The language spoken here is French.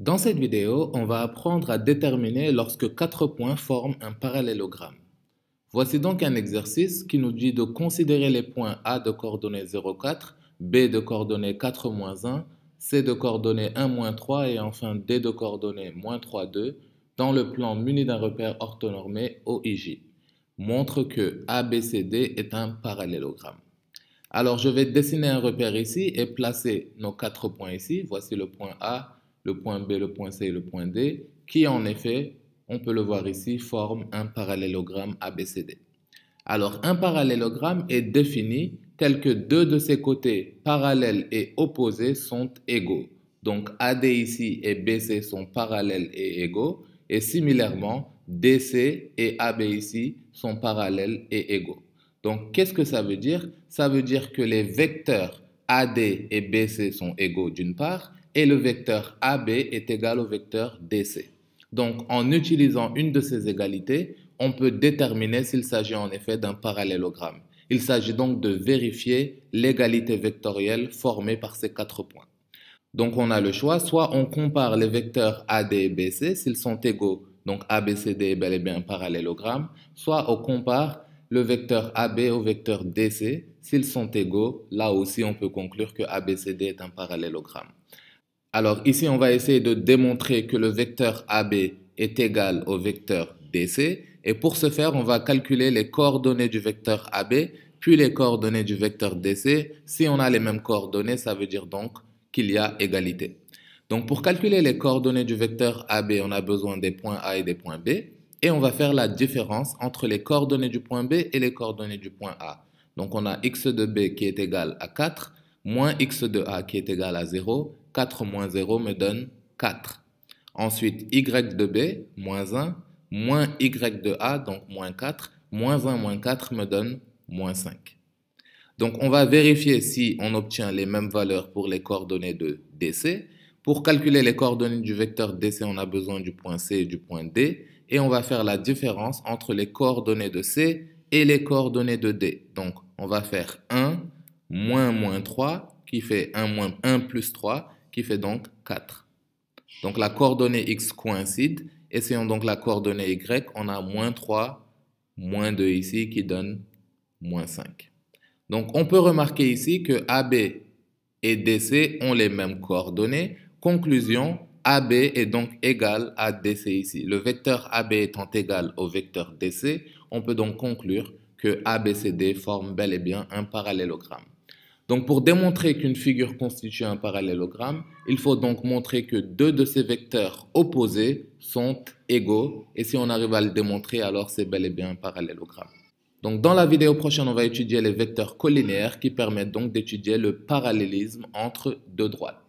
Dans cette vidéo, on va apprendre à déterminer lorsque quatre points forment un parallélogramme. Voici donc un exercice qui nous dit de considérer les points A de coordonnées 0,4, B de coordonnées 4, 1, C de coordonnées 1, 3 et enfin D de coordonnées moins 3, 2 dans le plan muni d'un repère orthonormé OIJ. Montre que ABCD est un parallélogramme. Alors je vais dessiner un repère ici et placer nos quatre points ici. Voici le point A, le point B, le point C et le point D, qui en effet, on peut le voir ici, forment un parallélogramme ABCD. Alors un parallélogramme est défini tel que deux de ses côtés parallèles et opposés sont égaux. Donc AD ici et BC sont parallèles et égaux. Et similairement, DC et AB ici sont parallèles et égaux. Donc qu'est-ce que ça veut dire Ça veut dire que les vecteurs AD et BC sont égaux d'une part et le vecteur AB est égal au vecteur DC. Donc en utilisant une de ces égalités, on peut déterminer s'il s'agit en effet d'un parallélogramme. Il s'agit donc de vérifier l'égalité vectorielle formée par ces quatre points. Donc on a le choix, soit on compare les vecteurs AD et BC s'ils sont égaux, donc ABCD est bel et bien un parallélogramme, soit on compare le vecteur AB au vecteur DC s'ils sont égaux. Là aussi, on peut conclure que ABCD est un parallélogramme. Alors ici, on va essayer de démontrer que le vecteur AB est égal au vecteur DC. Et pour ce faire, on va calculer les coordonnées du vecteur AB, puis les coordonnées du vecteur DC. Si on a les mêmes coordonnées, ça veut dire donc qu'il y a égalité. Donc pour calculer les coordonnées du vecteur AB, on a besoin des points A et des points B. Et on va faire la différence entre les coordonnées du point B et les coordonnées du point A. Donc on a x de B qui est égal à 4 moins x de a qui est égal à 0, 4 moins 0 me donne 4. Ensuite, y de b, moins 1, moins y de a, donc moins 4, moins 1 moins 4 me donne moins 5. Donc on va vérifier si on obtient les mêmes valeurs pour les coordonnées de DC. Pour calculer les coordonnées du vecteur DC, on a besoin du point C et du point D. Et on va faire la différence entre les coordonnées de C et les coordonnées de D. Donc on va faire 1 moins moins 3 qui fait 1 moins 1 plus 3 qui fait donc 4. Donc la coordonnée x coïncide. Essayons donc la coordonnée y. On a moins 3, moins 2 ici qui donne moins 5. Donc on peut remarquer ici que AB et DC ont les mêmes coordonnées. Conclusion, AB est donc égal à DC ici. Le vecteur AB étant égal au vecteur DC, on peut donc conclure que ABCD forme bel et bien un parallélogramme. Donc pour démontrer qu'une figure constitue un parallélogramme, il faut donc montrer que deux de ces vecteurs opposés sont égaux, et si on arrive à le démontrer, alors c'est bel et bien un parallélogramme. Donc dans la vidéo prochaine, on va étudier les vecteurs collinéaires qui permettent donc d'étudier le parallélisme entre deux droites.